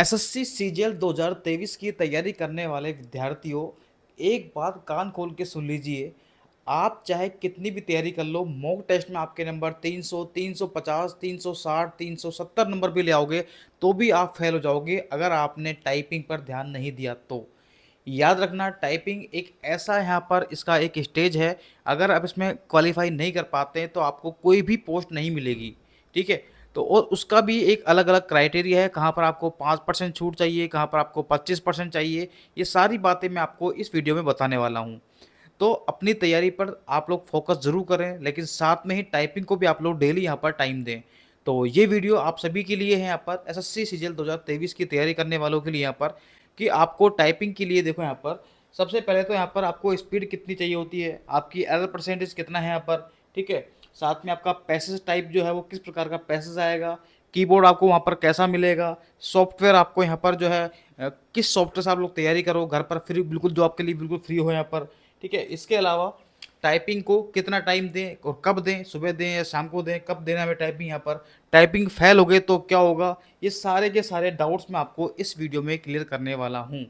SSC CGL 2023 की तैयारी करने वाले विद्यार्थियों एक बात कान खोल के सुन लीजिए आप चाहे कितनी भी तैयारी कर लो मॉक टेस्ट में आपके नंबर 300, 350, 360, 370 नंबर भी ले आओगे तो भी आप फेल हो जाओगे अगर आपने टाइपिंग पर ध्यान नहीं दिया तो याद रखना टाइपिंग एक ऐसा यहाँ पर इसका एक स्टेज है अगर आप इसमें क्वालिफाई नहीं कर पाते हैं तो आपको कोई भी पोस्ट नहीं मिलेगी ठीक है तो और उसका भी एक अलग अलग क्राइटेरिया है कहाँ पर आपको पाँच परसेंट छूट चाहिए कहाँ पर आपको पच्चीस परसेंट चाहिए ये सारी बातें मैं आपको इस वीडियो में बताने वाला हूँ तो अपनी तैयारी पर आप लोग फोकस ज़रूर करें लेकिन साथ में ही टाइपिंग को भी आप लोग डेली यहाँ पर टाइम दें तो ये वीडियो आप सभी के लिए है यहाँ पर एस एस सी दो हज़ार तेईस की तैयारी करने वालों के लिए यहाँ पर कि आपको टाइपिंग के लिए देखो यहाँ पर सबसे पहले तो यहाँ पर आपको स्पीड कितनी चाहिए होती है आपकी एरर परसेंटेज कितना है यहाँ पर ठीक है साथ में आपका पैसेज टाइप जो है वो किस प्रकार का पैसेज आएगा कीबोर्ड आपको वहाँ पर कैसा मिलेगा सॉफ्टवेयर आपको यहाँ पर जो है किस सॉफ्टवेयर से आप लोग तैयारी करो घर पर फ्री बिल्कुल जो आपके लिए बिल्कुल फ्री हो यहाँ पर ठीक है इसके अलावा टाइपिंग को कितना टाइम दें और कब दें सुबह दें या शाम को दें कब देना हमें टाइपिंग यहाँ पर टाइपिंग फेल हो गए तो क्या होगा ये सारे के सारे डाउट्स मैं आपको इस वीडियो में क्लियर करने वाला हूँ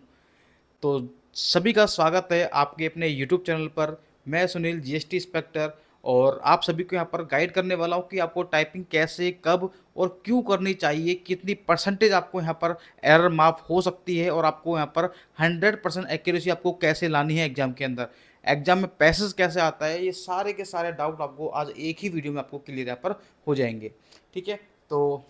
तो सभी का स्वागत है आपके अपने यूट्यूब चैनल पर मैं सुनील जी टी इंस्पेक्टर और आप सभी को यहाँ पर गाइड करने वाला हूँ कि आपको टाइपिंग कैसे कब और क्यों करनी चाहिए कितनी परसेंटेज आपको यहाँ पर एरर माफ हो सकती है और आपको यहाँ पर 100 परसेंट एक्यूरेसी आपको कैसे लानी है एग्जाम के अंदर एग्जाम में पैसेज कैसे आता है ये सारे के सारे डाउट आपको आज एक ही वीडियो में आपको क्लियर यहाँ पर हो जाएंगे ठीक है तो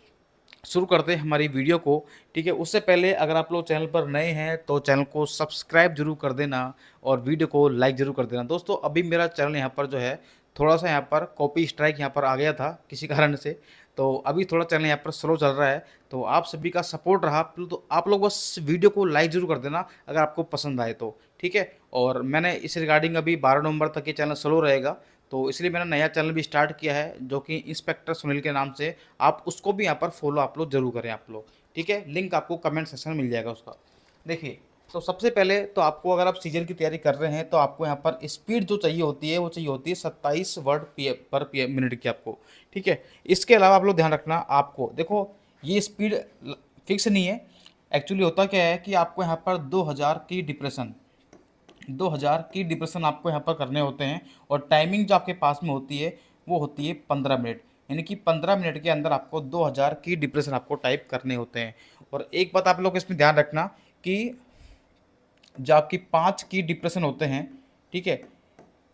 शुरू करते हैं हमारी वीडियो को ठीक है उससे पहले अगर आप लोग चैनल पर नए हैं तो चैनल को सब्सक्राइब जरूर कर देना और वीडियो को लाइक जरूर कर देना दोस्तों अभी मेरा चैनल यहाँ पर जो है थोड़ा सा यहाँ पर कॉपी स्ट्राइक यहाँ पर आ गया था किसी कारण से तो अभी थोड़ा चैनल यहाँ पर स्लो चल रहा है तो आप सभी का सपोर्ट रहा तो, तो आप लोग बस वीडियो को लाइक ज़रूर कर देना अगर आपको पसंद आए तो ठीक है और मैंने इस रिगार्डिंग अभी बारह नवंबर तक ये चैनल स्लो रहेगा तो इसलिए मैंने नया चैनल भी स्टार्ट किया है जो कि इंस्पेक्टर सुनील के नाम से आप उसको भी यहाँ पर फॉलो आप लोग जरूर करें आप लोग ठीक है लिंक आपको कमेंट सेक्शन में मिल जाएगा उसका देखिए तो सबसे पहले तो आपको अगर आप सीजन की तैयारी कर रहे हैं तो आपको यहाँ पर स्पीड जो चाहिए होती है वो चाहिए होती है सत्ताईस वर्ड पी पर पी मिनट की आपको ठीक है इसके अलावा आप लोग ध्यान रखना आपको देखो ये स्पीड फिक्स नहीं है एक्चुअली होता क्या है कि आपको यहाँ पर 2000 की डिप्रेशन 2000 की डिप्रेशन आपको यहाँ पर करने होते हैं और टाइमिंग जो आपके पास में होती है वो होती है पंद्रह मिनट यानी कि पंद्रह मिनट के अंदर आपको दो की डिप्रेशन आपको टाइप करने होते हैं और एक बात आप लोग इसमें ध्यान रखना कि जो आपकी पाँच की डिप्रेशन होते हैं ठीक है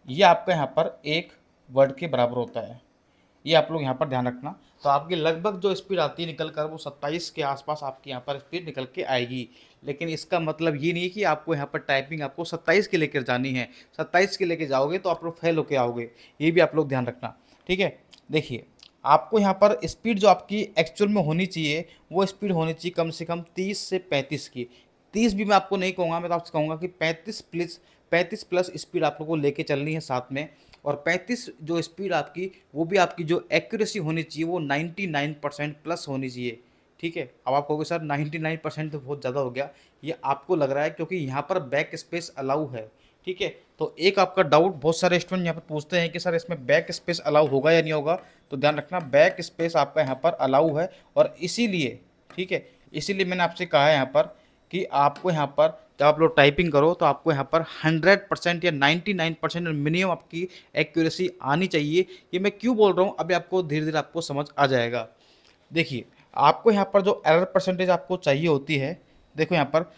ये आपका यहाँ पर एक वर्ड के बराबर होता है ये आप लोग यहाँ पर ध्यान रखना तो आपकी लगभग जो स्पीड आती है निकल कर वो सत्ताईस के आसपास आपकी यहाँ पर स्पीड निकल के आएगी लेकिन इसका मतलब ये नहीं है कि आपको यहाँ पर टाइपिंग आपको सत्ताईस के लेकर जानी है सत्ताईस के लेकर जाओगे तो आप लोग फेल होकर आओगे ये भी आप लोग ध्यान रखना ठीक है देखिए आपको यहाँ पर स्पीड जो आपकी एक्चुअल में होनी चाहिए वो स्पीड होनी चाहिए कम से कम तीस से पैंतीस की तीस भी मैं आपको नहीं कहूँगा मैं तो आपसे कहूँगा कि पैंतीस प्लस पैंतीस प्लस स्पीड आप लोग को लेके चलनी है साथ में और पैंतीस जो स्पीड आपकी वो भी आपकी जो एक्यूरेसी होनी चाहिए वो नाइन परसेंट प्लस होनी चाहिए ठीक है अब आप कहोगे सर 99 परसेंट तो बहुत ज़्यादा हो गया ये आपको लग रहा है क्योंकि यहाँ पर बैक स्पेस अलाउ है ठीक है तो एक आपका डाउट बहुत सारे स्टूडेंट यहाँ पर पूछते हैं कि सर इसमें बैक स्पेस अलाउ होगा या नहीं होगा तो ध्यान रखना बैक स्पेस आपका यहाँ पर अलाउ है और इसीलिए ठीक है इसीलिए मैंने आपसे कहा है यहाँ पर कि आपको यहाँ पर जब आप लोग टाइपिंग करो तो आपको यहाँ पर 100 परसेंट या 99 परसेंट मिनिमम आपकी एक्यूरेसी आनी चाहिए ये मैं क्यों बोल रहा हूँ अभी आपको धीरे धीरे आपको समझ आ जाएगा देखिए आपको यहाँ पर जो एरर परसेंटेज आपको चाहिए होती है देखो यहाँ पर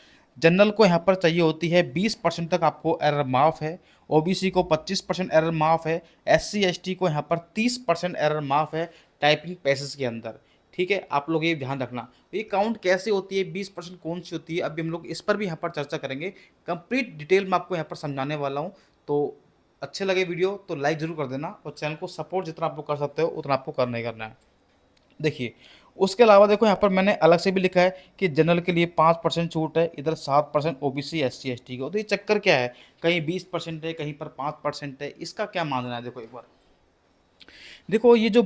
जनरल को यहाँ पर चाहिए होती है 20 परसेंट तक आपको एरर माफ़ है ओबीसी को 25 परसेंट एरर माफ़ है एससी एसटी को यहाँ पर 30 परसेंट एरर माफ़ है टाइपिंग पैसेज के अंदर ठीक है आप लोग ये ध्यान रखना तो ये काउंट कैसे होती है बीस परसेंट कौन सी होती है अभी हम लोग इस पर भी यहाँ पर चर्चा करेंगे कंप्लीट डिटेल में आपको यहाँ पर समझाने वाला हूँ तो अच्छे लगे वीडियो तो लाइक ज़रूर कर देना और चैनल को सपोर्ट जितना आप लोग कर सकते हो उतना आपको करना ही करना है देखिए उसके अलावा देखो यहाँ पर मैंने अलग से भी लिखा है कि जनरल के लिए पाँच परसेंट छूट है इधर सात percent O B C S C S T का तो ये चक्कर क्या है कहीं बीस परसेंट है कहीं पर पाँच परसेंट है इसका क्या मानना है देखो एक बार देखो ये जो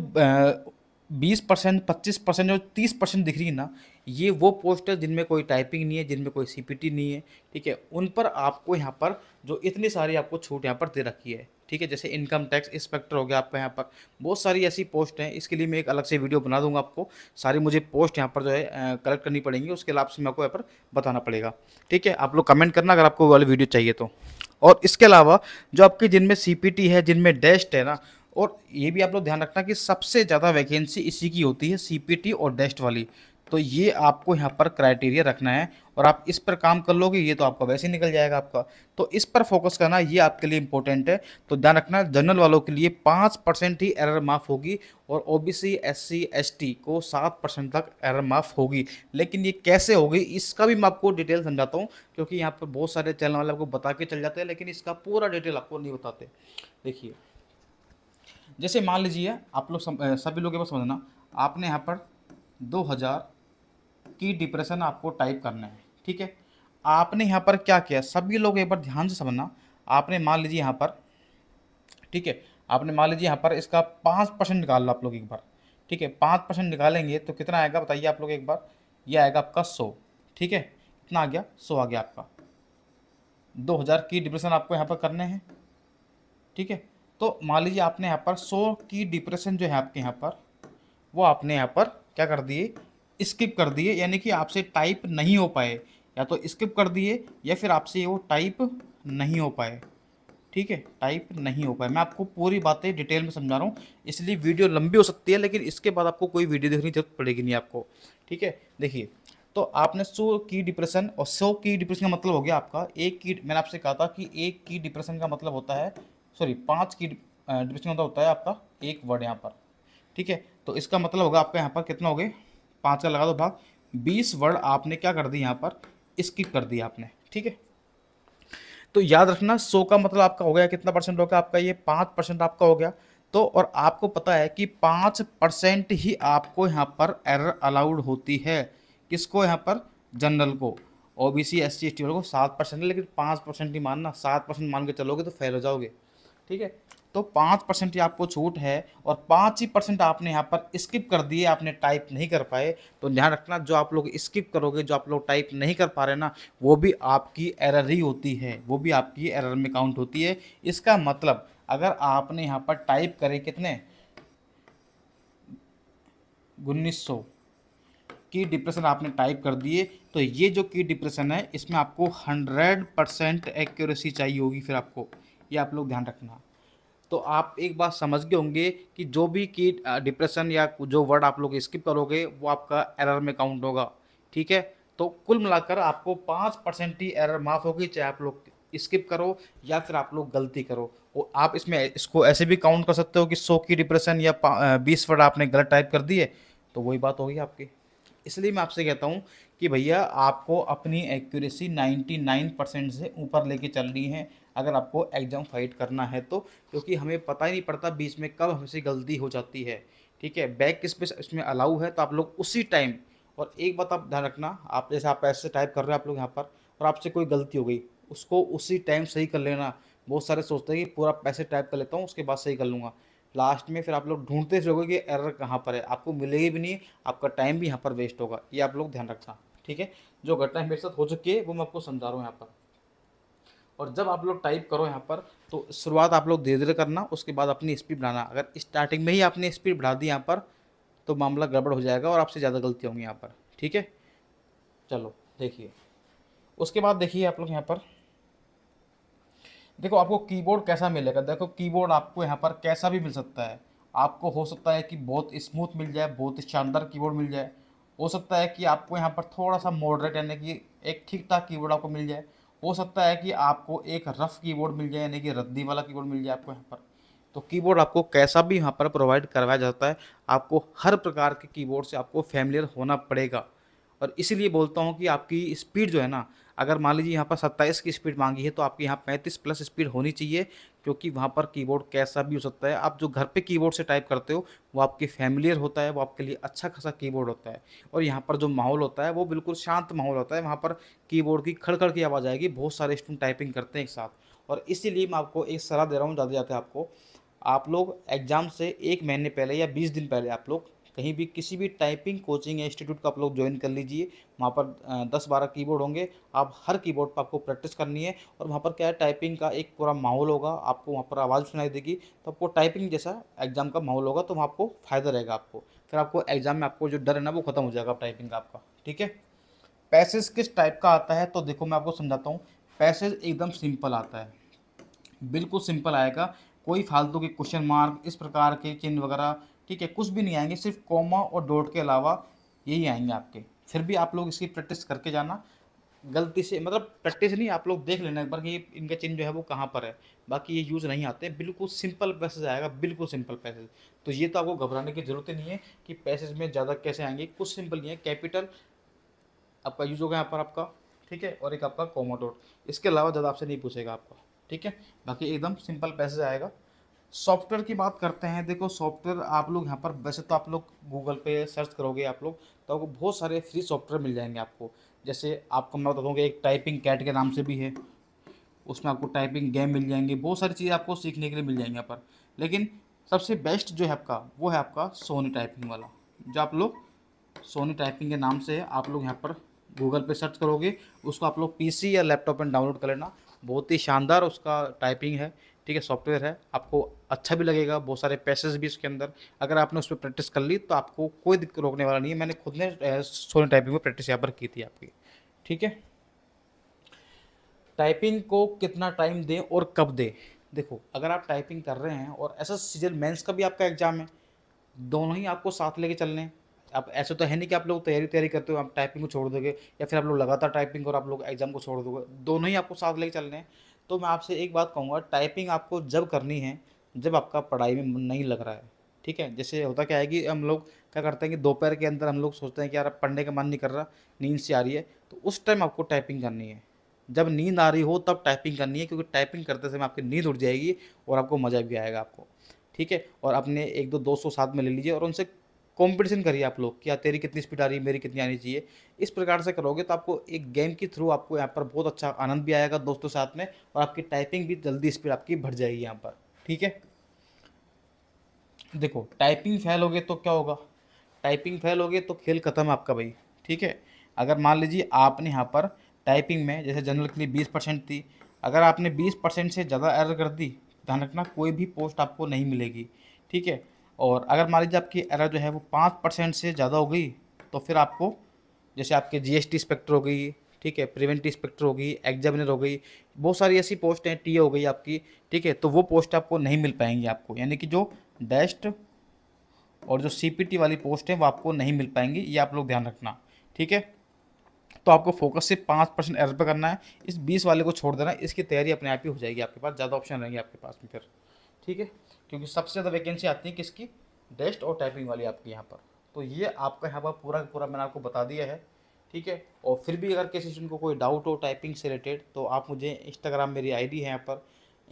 बीस परसेंट पच्चीस परसेंट और तीस परसेंट दिख रही है ना ये वो पोस्ट है जिनमें कोई टाइपिंग नहीं है जिनमें कोई टी नहीं है ठीक है उन पर आपको यहाँ पर जो इतनी सारी आपको छूट यहाँ पर दे रखी है ठीक है जैसे इनकम टैक्स इंस्पेक्टर हो गया आपका यहाँ पर बहुत सारी ऐसी पोस्ट हैं इसके लिए मैं एक अलग से वीडियो बना दूंगा आपको सारी मुझे पोस्ट यहाँ पर जो है कलेक्ट करनी पड़ेंगी उसके अलावा से मैं आपको यहाँ पर बताना पड़ेगा ठीक है आप लोग कमेंट करना अगर आपको वाली वीडियो चाहिए तो और इसके अलावा जो आपकी जिनमें सी है जिनमें डेस्ट है ना और ये भी आप लोग ध्यान रखना कि सबसे ज़्यादा वैकेंसी इसी की होती है सी और डेस्ट वाली तो ये आपको यहाँ पर क्राइटेरिया रखना है और आप इस पर काम कर लोगे ये तो आपका वैसे ही निकल जाएगा आपका तो इस पर फोकस करना ये आपके लिए इम्पोर्टेंट है तो ध्यान रखना जनरल वालों के लिए पाँच परसेंट ही एरर माफ़ होगी और O B C S C S T को सात परसेंट तक एरर माफ़ होगी लेकिन ये कैसे होगी इसका भी मैं आपको डिटेल समझाता हूँ क्योंकि यहाँ पर बहुत सारे चैनल वाले आपको बता के चल जाते हैं लेकिन इसका पूरा डिटेल आपको नहीं बताते देखिए जैसे मान लीजिए आप लोग सभी लोग पास समझना आपने यहाँ पर दो हज़ार की डिप्रेशन आपको टाइप करना है ठीक है आपने यहाँ पर क्या किया सभी लोग एक बार ध्यान से समझना आपने मान लीजिए यहाँ पर ठीक है आपने मान लीजिए यहाँ पर इसका पाँच परसेंट निकाल लो आप लोग एक बार ठीक है पाँच परसेंट निकालेंगे तो कितना आएगा बताइए आप लोग एक बार ये आएगा आपका सौ ठीक है कितना आ गया सौ आ गया आपका दो हज़ार की डिप्रेशन आपको यहाँ पर करने हैं ठीक है तो मान लीजिए आपने यहाँ पर सौ की डिप्रेशन जो है आपके यहाँ पर वो आपने यहाँ पर क्या कर दिए स्किप कर दिए यानी कि आपसे टाइप नहीं हो पाए या तो स्किप कर दिए या फिर आपसे वो टाइप नहीं हो पाए ठीक है टाइप नहीं हो पाए मैं आपको पूरी बातें डिटेल में समझा रहा हूँ इसलिए वीडियो लंबी हो सकती है लेकिन इसके बाद आपको कोई वीडियो देखने की जरूरत पड़ेगी नहीं आपको ठीक है देखिए तो आपने सो की डिप्रेशन और सो की डिप्रेशन का मतलब हो गया आपका एक की मैंने आपसे कहा था कि एक की डिप्रेशन का मतलब होता है सॉरी पाँच की डिप्रेशन होता होता है आपका एक वर्ड यहाँ पर ठीक है तो इसका मतलब होगा आपका यहाँ पर कितना हो गए पाँच का लगा दो भाग बीस वर्ड आपने क्या कर दी यहाँ पर स्किप कर दिया आपने ठीक है तो याद रखना सौ का मतलब आपका हो गया कितना परसेंट होगा आपका ये पाँच परसेंट आपका हो गया तो और आपको पता है कि पाँच परसेंट ही आपको यहाँ पर एरर अलाउड होती है किसको यहाँ पर जनरल को O B C S C S T वालों को सात परसेंट लेकिन पाँच परसेंट ही मानना सात परसेंट मान के चलोगे तो फेल हो जाओगे ठीक है तो पाँच परसेंट आपको छूट है और पाँच ही परसेंट आपने यहाँ पर स्किप कर दिए आपने टाइप नहीं कर पाए तो ध्यान रखना जो आप लोग स्किप करोगे जो आप लोग टाइप नहीं कर पा रहे ना वो भी आपकी एरर ही होती है वो भी आपकी एरर में काउंट होती है इसका मतलब अगर आपने यहाँ पर टाइप करे कितने उन्नीस सौ की डिप्रेशन आपने टाइप कर दिए तो ये जो की डिप्रेशन है इसमें आपको हंड्रेड परसेंट एक्यूरेसी चाहिए होगी फिर आपको ये आप लोग ध्यान रखना तो आप एक बात समझ गए होंगे कि जो भी की डिप्रेशन या जो वर्ड आप लोग स्किप करोगे वो आपका एरर में काउंट होगा ठीक है तो कुल मिलाकर आपको पाँच परसेंट ही एरर माफ़ होगी चाहे आप लोग स्किप करो या फिर आप लोग गलती करो और तो आप इसमें इसको ऐसे भी काउंट कर सकते हो कि सौ की डिप्रेशन या बीस वर्ड आपने गलत टाइप कर दिए तो वही बात होगी आपकी इसलिए मैं आपसे कहता हूँ कि भैया आपको अपनी एक्यूरेसी नाइन परसेंट से ऊपर लेके चलनी है अगर आपको एग्ज़ाम फाइट करना है तो क्योंकि हमें पता ही नहीं पड़ता बीच में कब हमसे गलती हो जाती है ठीक है बैक स्पेस इसमें अलाउ है तो आप लोग उसी टाइम और एक बात आप ध्यान रखना आप जैसे आप ऐसे टाइप कर रहे हैं आप लोग यहाँ पर और आपसे कोई गलती हो गई उसको उसी टाइम सही कर लेना बहुत सारे सोचते हैं कि पूरा पैसे टाइप कर लेता हूँ उसके बाद सही कर लूँगा लास्ट में फिर आप लोग ढूंढते रहोगे कि एरर कहाँ पर है आपको मिलेगी भी नहीं आपका टाइम भी यहाँ पर वेस्ट होगा ये आप लोग ध्यान रखना ठीक है जो घटना मेरे साथ हो चुकी है वो मैं आपको समझा रहा हूँ यहाँ पर और जब आप लोग टाइप करो यहाँ पर तो शुरुआत आप लोग धीरे धीरे करना उसके बाद अपनी स्पीड बढ़ाना अगर स्टार्टिंग में ही आपने स्पीड बढ़ा दी यहाँ पर तो मामला गड़बड़ हो जाएगा और आपसे ज़्यादा गलती होंगी यहाँ पर ठीक है चलो देखिए उसके बाद देखिए आप लोग यहाँ पर देखो आपको कीबोर्ड कैसा मिलेगा देखो कीबोर्ड आपको यहाँ पर कैसा भी मिल सकता है आपको हो सकता है कि बहुत स्मूथ मिल जाए बहुत शानदार कीबोर्ड मिल जाए हो सकता है कि आपको यहाँ पर थोड़ा सा मॉडरेट यानी कि एक ठीक ठाक कीबोर्ड आपको मिल जाए हो सकता है कि आपको एक रफ़ कीबोर्ड मिल जाए यानी कि रद्दी वाला कीबोर्ड मिल जाए आपको यहाँ पर तो कीबोर्ड आपको कैसा भी यहाँ पर प्रोवाइड करवाया जाता है आपको हर प्रकार के कीबोर्ड से आपको फैमिलियर होना पड़ेगा और इसीलिए बोलता हूँ कि आपकी स्पीड जो है ना अगर मान लीजिए यहाँ पर सत्ताईस की स्पीड मांगी है तो आपके यहाँ पैंतीस प्लस स्पीड होनी चाहिए क्योंकि वहाँ पर कीबोर्ड कैसा भी हो सकता है आप जो घर पे कीबोर्ड से टाइप करते हो वो आपके फैमिलियर होता है वो आपके लिए अच्छा खासा कीबोर्ड होता है और यहाँ पर जो माहौल होता है वो बिल्कुल शांत माहौल होता है वहाँ पर कीबोर्ड की खड़खड़ की आवाज़ आएगी बहुत सारे स्टूडेंट टाइपिंग करते हैं एक साथ और इसीलिए मैं आपको एक सलाह दे रहा हूँ ज़्यादा जाते आपको आप लोग एग्ज़ाम से एक महीने पहले या बीस दिन पहले आप लोग कहीं भी किसी भी टाइपिंग कोचिंग या इंस्टीट्यूट का आप लोग ज्वाइन कर लीजिए वहाँ पर दस बारह कीबोर्ड होंगे आप हर कीबोर्ड पर आपको प्रैक्टिस करनी है और वहाँ पर क्या है टाइपिंग का एक पूरा माहौल होगा आपको वहाँ पर आवाज़ सुनाई देगी तो आपको टाइपिंग जैसा एग्जाम का माहौल होगा तो वहाँ आपको फ़ायदा रहेगा आपको फिर आपको एग्ज़ाम में आपको जो डर है ना वो खत्म हो जाएगा टाइपिंग का आपका ठीक है पैसेज किस टाइप का आता है तो देखो मैं आपको समझाता हूँ पैसेज एकदम सिंपल आता है बिल्कुल सिंपल आएगा कोई फालतू के क्वेश्चन मार्क इस प्रकार के चिन्ह वगैरह ठीक है कुछ भी नहीं आएंगे सिर्फ कॉमा और डॉट के अलावा यही आएंगे आपके फिर भी आप लोग इसकी प्रैक्टिस करके जाना गलती से मतलब प्रैक्टिस नहीं आप लोग देख लेना एक बार कि इनका चिन्ह जो है वो कहाँ पर है बाकी ये यूज़ नहीं आते बिल्कुल सिंपल पैसेज आएगा बिल्कुल सिंपल पैसेज तो ये तो आपको घबराने की ज़रूरत ही नहीं है कि पैसेज में ज़्यादा कैसे आएंगे कुछ सिंपल नहीं है कैपिटल आपका यूज होगा यहाँ पर आपका ठीक है और एक आपका कॉमोडोट इसके अलावा ज़्यादा आपसे नहीं पूछेगा आपका ठीक है बाकी एकदम सिंपल पैसेज आएगा सॉफ्टवेयर की बात करते हैं देखो सॉफ्टवेयर आप लोग यहाँ पर वैसे तो आप लोग गूगल पे सर्च करोगे आप लोग तो आपको बहुत सारे फ्री सॉफ्टवेयर मिल जाएंगे आपको जैसे आपको मैं बता दूँगा एक टाइपिंग कैट के नाम से भी है उसमें आपको टाइपिंग गेम मिल जाएंगे बहुत सारी चीज़ें आपको सीखने के लिए मिल जाएंगे यहाँ पर लेकिन सबसे बेस्ट जो है आपका वो है आपका सोनी टाइपिंग वाला जो आप लोग सोनी टाइपिंग के नाम से आप लोग यहाँ पर गूगल पे सर्च करोगे उसको आप लोग पीसी या लैपटॉप में डाउनलोड कर लेना बहुत ही शानदार उसका टाइपिंग है ठीक है सॉफ्टवेयर है आपको अच्छा भी लगेगा बहुत सारे पैसेज भी इसके अंदर अगर आपने उस पर प्रैक्टिस कर ली तो आपको कोई दिक्कत रोकने वाला नहीं है मैंने खुद ने सोने टाइपिंग में प्रैक्टिस यहाँ पर की थी आपकी ठीक है टाइपिंग को कितना टाइम दें और कब दें देखो अगर आप टाइपिंग कर रहे हैं और ऐसा सीजन मेंस का भी आपका एग्जाम है दोनों ही आपको साथ लेके चलने हैं आप ऐसे तो है नहीं कि आप लोग तैयारी तैयारी करते हो आप टाइपिंग को छोड़ दोगे या फिर आप लोग लगातार टाइपिंग और आप लोग एग्जाम को छोड़ दोगे दोनों ही आपको साथ लेके चलने हैं तो मैं आपसे एक बात कहूँगा टाइपिंग आपको जब करनी है जब आपका पढ़ाई में मन नहीं लग रहा है ठीक है जैसे होता क्या है कि हम लोग क्या करते हैं कि दोपहर के अंदर हम लोग सोचते हैं कि यार पढ़ने का मन नहीं कर रहा नींद से आ रही है तो उस टाइम आपको टाइपिंग करनी है जब नींद आ रही हो तब टाइपिंग करनी है क्योंकि टाइपिंग करते समय आपकी नींद उठ जाएगी और आपको मज़ा भी आएगा आपको ठीक है और अपने एक दो दोस्तों साथ में ले लीजिए और उनसे कंपटीशन करिए आप लोग क्या तेरी कितनी स्पीड आ रही है मेरी कितनी आनी चाहिए इस प्रकार से करोगे तो आपको एक गेम के थ्रू आपको यहाँ पर बहुत अच्छा आनंद भी आएगा दोस्तों साथ में और आपकी टाइपिंग भी जल्दी स्पीड आपकी बढ़ जाएगी यहाँ पर ठीक है देखो टाइपिंग फेल हो गए तो क्या होगा टाइपिंग फेल हो गए तो खेल खत्म है आपका भाई ठीक है अगर मान लीजिए आपने यहाँ पर टाइपिंग में जैसे जनरल के लिए बीस परसेंट थी अगर आपने बीस परसेंट से ज़्यादा एरर कर दी ध्यान रखना कोई भी पोस्ट आपको नहीं मिलेगी ठीक है और अगर मान लीजिए आपकी एरर जो है वो पाँच परसेंट से ज़्यादा हो गई तो फिर आपको जैसे आपके जी एस टी इंस्पेक्टर हो गई ठीक है प्रिवेंटिव इंस्पेक्टर हो गई एग्जामिनर हो गई बहुत सारी ऐसी पोस्ट हैं टी हो गई आपकी ठीक है तो वो पोस्ट आपको नहीं मिल पाएंगी आपको यानी कि जो डेस्ट और जो टी वाली पोस्ट है वो आपको नहीं मिल पाएंगी ये आप लोग ध्यान रखना ठीक है तो आपको फोकस से पाँच परसेंट एरर पर करना है इस बीस वाले को छोड़ देना इसकी तैयारी अपने आप ही हो जाएगी आपके पास ज़्यादा ऑप्शन रहेंगे आपके पास में फिर ठीक है क्योंकि सबसे ज़्यादा वैकेंसी आती है किसकी डेस्ट और टाइपिंग वाली आपकी यहाँ पर तो ये आपका यहाँ पर पूरा पूरा मैंने आपको बता दिया है ठीक है और फिर भी अगर किसी को कोई डाउट हो टाइपिंग से रिलेटेड तो आप मुझे इंस्टाग्राम मेरी आईडी है यहाँ पर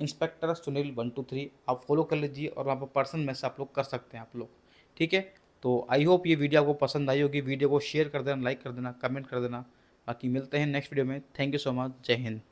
inspector Sunil one two three आप फॉलो कर लीजिए और वहाँ पर पर्सन मैसेज आप लोग कर सकते हैं आप लोग ठीक है तो आई होप ये वीडियो आपको पसंद आई होगी वीडियो को शेयर कर देना लाइक कर देना कमेंट कर देना बाकी मिलते हैं नेक्स्ट वीडियो में थैंक यू सो मच जय हिंद